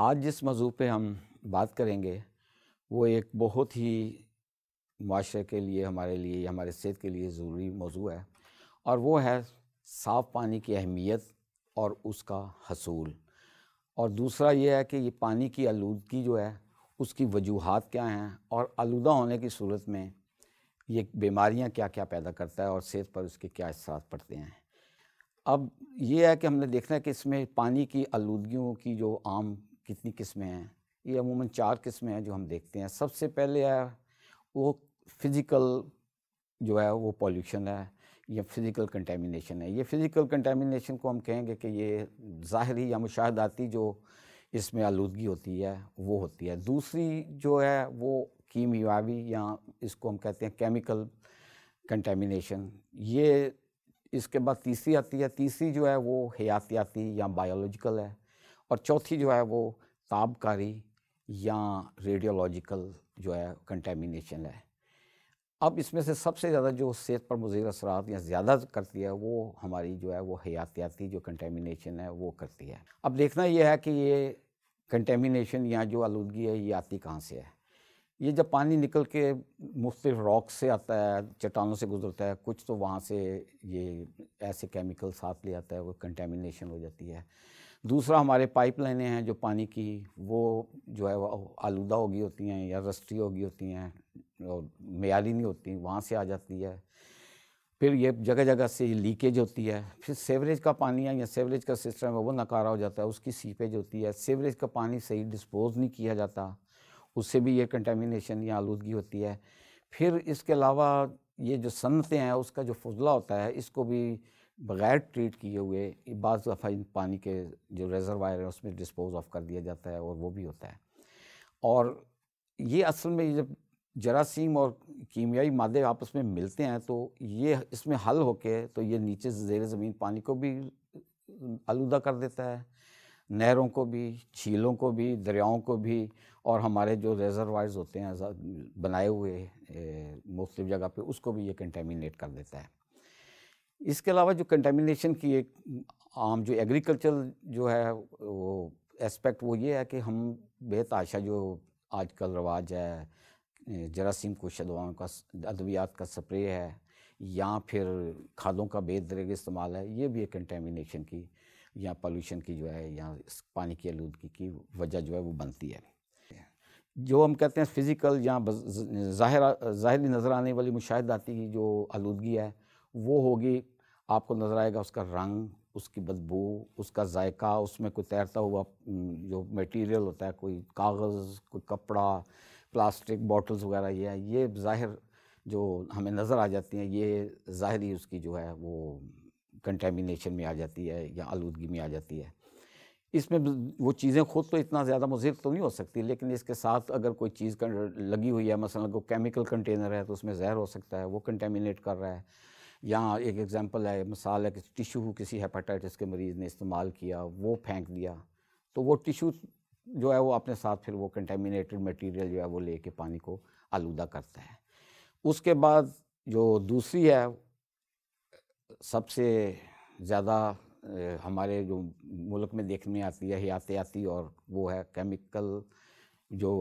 आज जिस मौजू पे हम बात करेंगे वो एक बहुत ही माशरे के लिए हमारे लिए हमारे सेहत के लिए ज़रूरी मौजू है और वो है साफ़ पानी की अहमियत और उसका हसूल और दूसरा ये है कि ये पानी की आलूदगी जो है उसकी वजूहत क्या हैं और आलूदा होने की सूरत में ये बीमारियां क्या क्या पैदा करता है और सेहत पर उसके क्या असर पड़ते हैं अब ये है कि हमने देखना है कि इसमें पानी की आलूदगियों की जो आम कितनी किस्में हैं ये अमूमन चार किस्में हैं जो हम देखते हैं सबसे पहले है वो फिज़िकल जो है वो पॉल्यूशन है या फिज़िकल कंटेमिनेशन है ये फिज़िकल कंटेमिनेशन को हम कहेंगे कि ये ज़ाहरी या मुशाहदाती जो इसमें आलूदगी होती है वो होती है दूसरी जो है वो कीमियावी या इसको हम कहते हैं केमिकल कंटेमिनेशन ये इसके बाद तीसरी आती है तीसरी जो है वो हयातियाती या बायोलॉजिकल है और चौथी जो है वो ताबकारी या रेडियोलॉजिकल जो है कंटेमिनेशन है अब इसमें से सबसे ज़्यादा जो सेहत पर मुजीर असरात या ज़्यादा करती है वो हमारी जो है वो हयातियाती जो कंटेमिनेशन है वो करती है अब देखना यह है कि ये कंटेमिनेशन या जो आलूगी है ये आती कहाँ से है ये जब पानी निकल के मुख्त रॉक से आता है चट्टानों से गुजरता है कुछ तो वहाँ से ये ऐसे केमिकल साथ ले आता है वो कंटेमिनेशन हो जाती है दूसरा हमारे पाइप लाइने हैं जो पानी की वो जो है वो आलूदा होगी होती हैं या रस्टी होगी होती हैं और मैारी नहीं होती वहाँ से आ जाती है फिर ये जगह जगह से लीकेज होती है फिर सेवरेज का पानी है या सेवरेज का सिस्टम है वो नकारा हो जाता है उसकी सीपेज होती है सेवरेज का पानी सही डिस्पोज नहीं किया जाता उससे भी ये कंटेमिनेशन या आलूदगी होती है फिर इसके अलावा ये जो सनतें हैं उसका जो फजला होता है इसको भी बग़ैर ट्रीट किए हुए बज़ दफ़ा इन पानी के जो रेज़रवायर है उसमें डिस्पोज ऑफ कर दिया जाता है और वो भी होता है और ये असल में जब जरासीम और कीमियाई मादे आपस में मिलते हैं तो ये इसमें हल होके तो ये नीचे ज़ेर ज़मीन पानी को भी आलूदा कर देता है नहरों को भी झीलों को भी दरियाओं को भी और हमारे जो रेज़रवायर्स होते हैं बनाए हुए मुख्तु जगह पे उसको भी ये कंटेमिनेट कर देता है इसके अलावा जो कंटेमिनेशन की एक आम जो एग्रीकल्चर जो है वो एस्पेक्ट वो ये है कि हम बेताशा जो आजकल रवाज है जरासीम कुछ दवाओं का अद्वियात का स्प्रे है या फिर खादों का बेदरग इस्तेमाल है ये भी एक कंटेमिनेशन की या पॉल्यूशन की जो है या पानी की आलूदगी की वजह जो है वो बनती है जो हम कहते हैं फिज़िकल या ज़ाहिर ज़ाहरी नज़र आने वाली मुशाहदाती की जो आलूदगी है वो होगी आपको नज़र आएगा उसका रंग उसकी बदबू उसका जायका उसमें कोई तैरता हुआ जो मटेरियल होता है कोई कागज़ कोई कपड़ा प्लास्टिक बॉटल्स वगैरह ये ये ज़ाहिर जो हमें नज़र आ जाती हैं ये ज़ाहरी उसकी जो है वो कंटेमिनेशन में आ जाती है या आलूदगी में आ जाती है इसमें वो चीज़ें खुद तो इतना ज़्यादा मुजिर तो नहीं हो सकती लेकिन इसके साथ अगर कोई चीज़ लगी हुई है मसलन को केमिकल कंटेनर है तो उसमें जहर हो सकता है वो कंटेमिनेट कर रहा है यहाँ एक एग्ज़ाम्पल है मिसाल है कि टिशू किसी हेपाटाइटिस के मरीज़ ने इस्तेमाल किया वो फेंक दिया तो वो टिशू जो है वो अपने साथ फिर वो कंटेमिनेटेड मटेरियल जो है वो लेके पानी को आलूदा करता है उसके बाद जो दूसरी है सबसे ज़्यादा हमारे जो मुल्क में देखने आती है हयातियाती और वो है केमिकल जो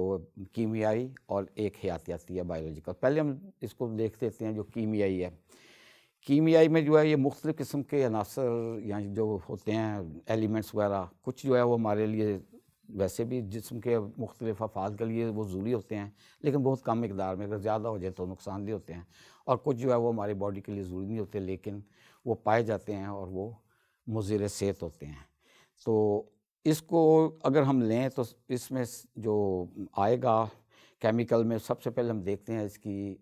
कीमियाई और एक हयातियाती है बायोलॉजिकल पहले हम इसको देख लेते हैं जो कीमियाई है कीमियाई में जो है ये मुख्तलिफ़ किस्म के अनासर या जो होते हैं एलिमेंट्स वगैरह कुछ जो है वो हमारे लिए वैसे भी जिसम के मुख्तलिफ अफाज के लिए वो ज़रूरी होते हैं लेकिन बहुत कम मकदार में अगर ज़्यादा हो जाए तो नुकसान भी होते हैं और कुछ जो है वो हमारी बॉडी के लिए ज़रूरी नहीं होते लेकिन वो पाए जाते हैं और वो मुजिर सेहत होते हैं तो इसको अगर हम लें तो इसमें जो आएगा केमिकल में सबसे पहले हम देखते हैं इसकी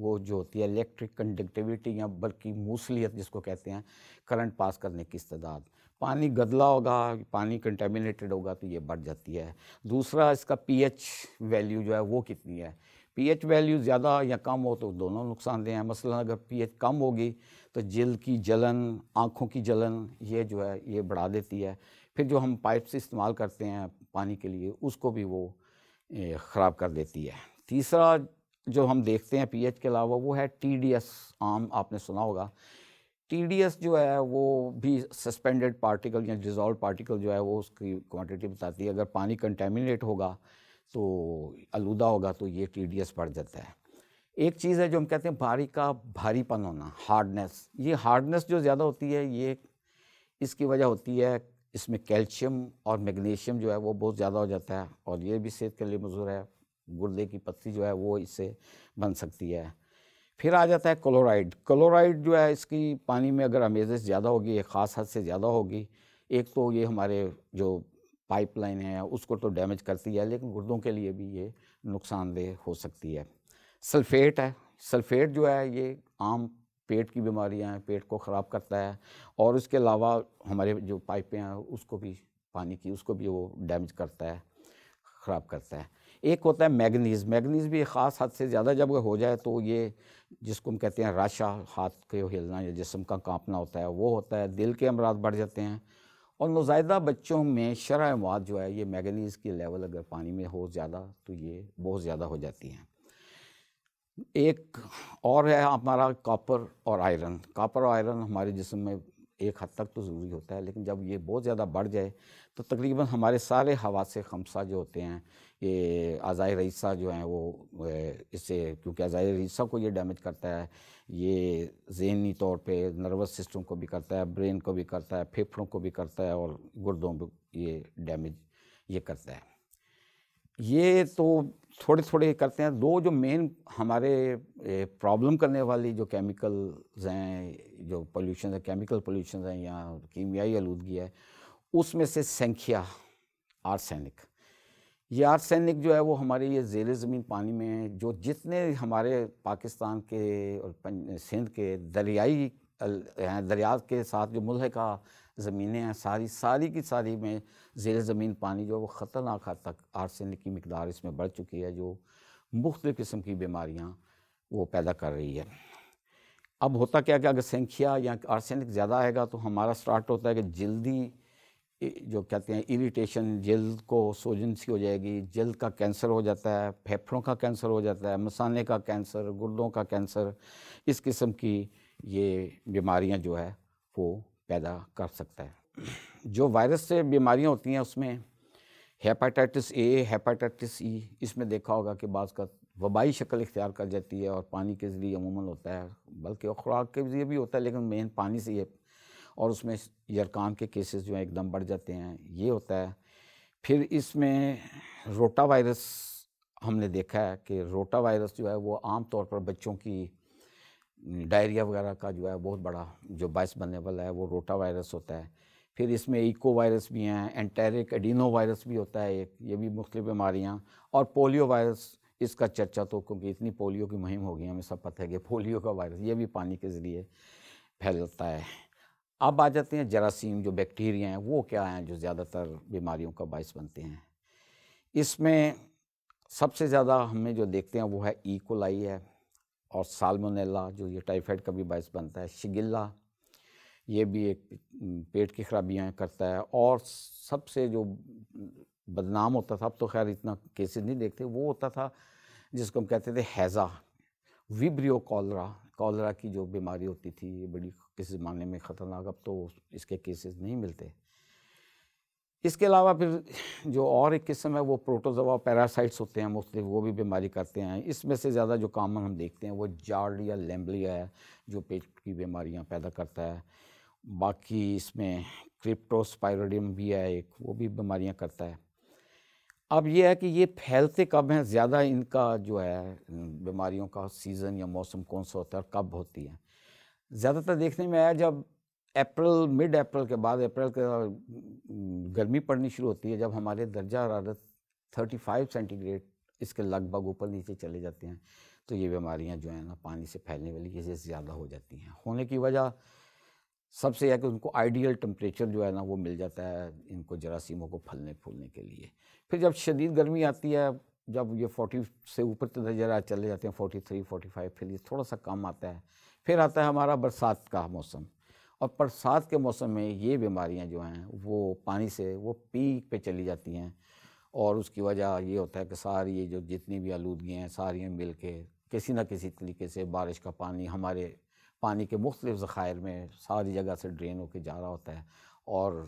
वो जो होती है इलेक्ट्रिक कंडक्टिविटी या बल्कि मूसलियत जिसको कहते हैं करंट पास करने की इस्तेदाद पानी गदला होगा पानी कंटेमिनेटेड होगा तो ये बढ़ जाती है दूसरा इसका पीएच वैल्यू जो है वो कितनी है पीएच वैल्यू ज़्यादा या कम हो तो दोनों नुकसानदेह हैं मसला अगर पीएच कम होगी तो जल्द की जलन आँखों की जलन ये जो है ये बढ़ा देती है फिर जो हम पाइप से इस्तेमाल करते हैं पानी के लिए उसको भी वो ख़राब कर देती है तीसरा जो हम देखते हैं पीएच के अलावा वो है टीडीएस आम आपने सुना होगा टीडीएस जो है वो भी सस्पेंडेड पार्टिकल या डिजॉल्व पार्टिकल जो है वो उसकी क्वांटिटी बताती है अगर पानी कंटेमिनेट होगा तो आलूदा होगा तो ये टीडीएस बढ़ जाता है एक चीज़ है जो हम कहते हैं भारी का भारीपन होना हार्डनेस ये हार्डनेस जो ज़्यादा होती है ये इसकी वजह होती है इसमें कैल्शियम और मैग्नीशियम जो है वो बहुत ज़्यादा हो जाता है और ये भी सेहत के लिए मजूर है गुर्दे की पत्ती जो है वो इससे बन सकती है फिर आ जाता है क्लोराइड क्लोराइड जो है इसकी पानी में अगर अमेजेस ज़्यादा होगी ये ख़ास हद से ज़्यादा होगी एक तो ये हमारे जो पाइपलाइन है उसको तो डैमेज करती है लेकिन गुर्दों के लिए भी ये नुकसानदेह हो सकती है सल्फेट है सल्फेट जो है ये आम पेट की बीमारियाँ हैं पेट को ख़राब करता है और उसके अलावा हमारे जो पाइपें हैं उसको भी पानी की उसको भी वो डैमेज करता है ख़राब करता है एक होता है मैगनीज़ मैगनीज़ भी ख़ास हद से ज़्यादा जब हो जाए तो ये जिसको हम कहते हैं राशा हाथ के हिलना या जिसम का कांपना होता है वो होता है दिल के अमराज बढ़ जाते हैं और नौजायदा बच्चों में शरह मवाद जो है ये मैगनीज़ की लेवल अगर पानी में हो ज़्यादा तो ये बहुत ज़्यादा हो जाती हैं एक और है हमारा कॉपर और आयरन कॉपर और आयरन हमारे जिसम में एक हद तक तो ज़रूरी होता है लेकिन जब ये बहुत ज़्यादा बढ़ जाए तो तकरीबन हमारे सारे से खमसा जो होते हैं ये अज़ाय रईसा जो हैं वो इससे क्योंकि आज़ाए रईसा को ये डैमेज करता है ये जहनी तौर पे नर्वस सिस्टम को भी करता है ब्रेन को भी करता है फेफड़ों को भी करता है और गुर्दों को ये डैमेज ये करता है ये तो थोड़े थोड़े करते हैं दो जो मेन हमारे प्रॉब्लम करने वाली जो केमिकल्स हैं जो पोल्यूशन है केमिकल पोल्यूशन हैं या कीमियाई आलूदगी है उसमें से संख्या आर्सेनिक ये आर्सेनिक जो है वो हमारे ये जेर ज़मीन पानी में जो जितने हमारे पाकिस्तान के और सिंध के दरियाई दरियात के साथ जो का ज़मीनें हैं सारी सारी की सारी में जेर ज़मीन पानी जो है वो ख़तरनाक हद तक आर्सेनिक की मकदार इसमें बढ़ चुकी है जो मुख्त किस्म की बीमारियाँ वो पैदा कर रही है अब होता क्या कि अगर संख्या या आर्सेनिक ज़्यादा आएगा तो हमारा स्टार्ट होता है कि जल्दी जो कहते हैं इरिटेशन जल्द को सोजन सी हो जाएगी जल्द का कैंसर हो जाता है फेफड़ों का कैंसर हो जाता है मसाने का कैंसर गुर्दों का कैंसर इस किस्म की ये बीमारियां जो है वो पैदा कर सकता है जो वायरस से बीमारियां होती हैं उसमें हेपाटाइटिस ए हेपाटाइटिस ई इसमें देखा होगा कि बाज़ का वबाई शक्ल इख्तियार कर जाती है और पानी के ज़रिए अमूमन होता है बल्कि खुराक के ज़रिए भी होता है लेकिन मेन पानी से ये और उसमें यरकान के केसेस जो हैं एकदम बढ़ जाते हैं ये होता है फिर इसमें रोटा वायरस हमने देखा है कि रोटा वायरस जो है वो आम तौर पर बच्चों की डायरिया वगैरह का जो है बहुत बड़ा जो बायस बनने वाला है वो रोटा वायरस होता है फिर इसमें इको वायरस भी हैं एंटेरिक एडिनो वायरस भी होता है एक ये भी मुख्तु बीमारियाँ और पोलियो वायरस इसका चर्चा तो क्योंकि इतनी पोलियो की मुहिम हो गई हमें सब पता है कि पोलियो का वायरस ये भी पानी के ज़रिए फैलता है अब आ जाते हैं जरासीम जो बैक्टीरिया हैं वो क्या हैं जो ज़्यादातर बीमारियों का बायस बनते हैं इसमें सबसे ज़्यादा हमें जो देखते हैं वो है ईकोलाई e. है और सालमोनेला जो ये टाइफाइड का भी बायस बनता है शिगिल्ला ये भी एक पेट की खराबियाँ करता है और सबसे जो बदनाम होता था अब तो खैर इतना केसेस नहीं देखते वो होता था जिसको हम कहते थे हैज़ा विब्रियो कॉलरा कॉलरा की जो बीमारी होती थी ये बड़ी किसी ज़माने में ख़तरनाक अब तो इसके केसेस नहीं मिलते इसके अलावा फिर जो और एक किस्म है वो प्रोटोजवा पैरासाइट्स होते हैं मोस्टली वो भी बीमारी करते हैं इसमें से ज़्यादा जो कॉमन हम देखते हैं वो जार्ड या लेम्बलिया है जो पेट की बीमारियाँ पैदा करता है बाकी इसमें क्रिप्टोस्पायरोडियम भी है एक वो भी बीमारियाँ करता है अब ये है कि ये फैलते कब हैं ज़्यादा इनका जो है बीमारियों का सीज़न या मौसम कौन सा होता है और कब होती है ज़्यादातर देखने में आया जब अप्रैल मिड अप्रैल के बाद अप्रैल के गर्मी पड़नी शुरू होती है जब हमारे दर्जा हरारत 35 सेंटीग्रेड इसके लगभग ऊपर नीचे चले जाते हैं तो ये बीमारियाँ जो है ना पानी से फैलने वाली इससे ज़्यादा हो जाती हैं होने की वजह सबसे यह कि उनको आइडियल टम्परेचर जो है ना वो मिल जाता है इनको जरासीमों को फलने फूलने के लिए फिर जब शदीद गर्मी आती है जब ये 40 से ऊपर तक चले जाते हैं 43, 45 फिर ये थोड़ा सा कम आता है फिर आता है हमारा बरसात का मौसम और बरसात के मौसम में ये बीमारियाँ जो हैं वो पानी से वो पीक पे चली जाती हैं और उसकी वजह ये होता है कि सारी ये जो जितनी भी आलूदगियाँ हैं सारी मिल के किसी न किसी तरीके से बारिश का पानी हमारे पानी के मुख्तलिफ ज़ख़ायर में सारी जगह से ड्रेन होकर जा रहा होता है और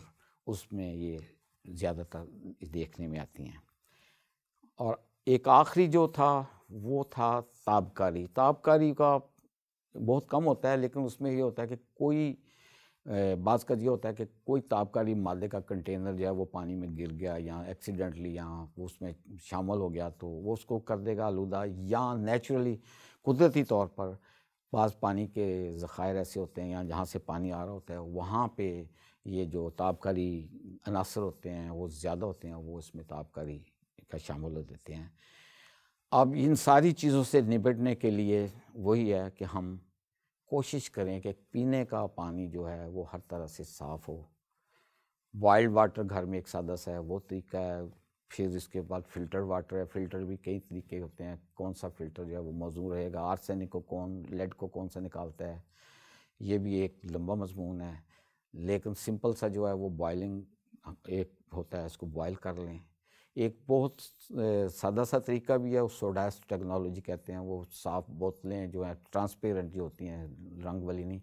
उसमें ये ज़्यादातर देखने में आती हैं और एक आखिरी जो था वो था ताबकारी ताबकारी का बहुत कम होता है लेकिन उसमें ये होता है कि कोई बाज़ का ये होता है कि कोई ताबकारी मादे का कंटेनर जो है वो पानी में गिर गया या एक्सीडेंटली या उसमें शामिल हो गया तो वो उसको कर देगा आलूदा या नेचुरली कुदरती तौर पर बाज़ पानी के ज़ख़ायर ऐसे होते हैं या जहाँ से पानी आ रहा होता है वहाँ पे ये जो ताबकारी अनासर होते हैं वो ज़्यादा होते हैं वो इसमें ताबकारी का शामिल हो देते हैं अब इन सारी चीज़ों से निपटने के लिए वही है कि हम कोशिश करें कि पीने का पानी जो है वो हर तरह से साफ़ हो बॉयल्ड वाटर घर में एक सादस है वो तरीका है फिर इसके बाद फ़िल्टर वाटर है फ़िल्टर भी कई तरीके होते हैं कौन सा फ़िल्टर जो है वो मौजूद रहेगा आर्सेनिक को कौन लेड को कौन सा निकालता है ये भी एक लंबा मजमून है लेकिन सिंपल सा जो है वो बॉयलिंग एक होता है इसको बॉयल कर लें एक बहुत सादा सा तरीका भी है उस सोडास टेक्नोलॉजी कहते हैं वो साफ़ बोतलें जो है ट्रांसपेरेंट जो होती हैं रंग वाली नहीं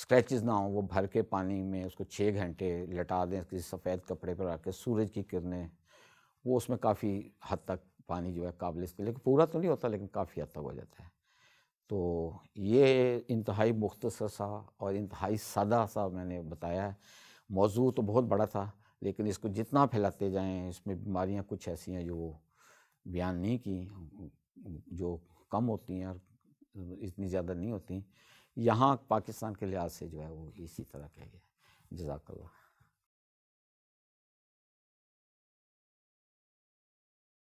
स्क्रैचेस ना हो वो भर के पानी में उसको छः घंटे लटा दें किसी सफ़ेद कपड़े पर रख के सूरज की किरणें वो उसमें काफ़ी हद तक पानी जो है काबिल इसके लेकिन पूरा तो नहीं होता लेकिन काफ़ी हद तक हो जाता है तो ये इंतहाई मुख्तर सा और इंतहाई सादा सा मैंने बताया है मौजू तो बहुत बड़ा था लेकिन इसको जितना फैलाते जाएं इसमें बीमारियां कुछ ऐसी हैं जो बयान नहीं की जो कम होती हैं और इतनी ज़्यादा नहीं होती यहाँ पाकिस्तान के लिहाज से जो है वो इसी तरह का है जजाकल्ला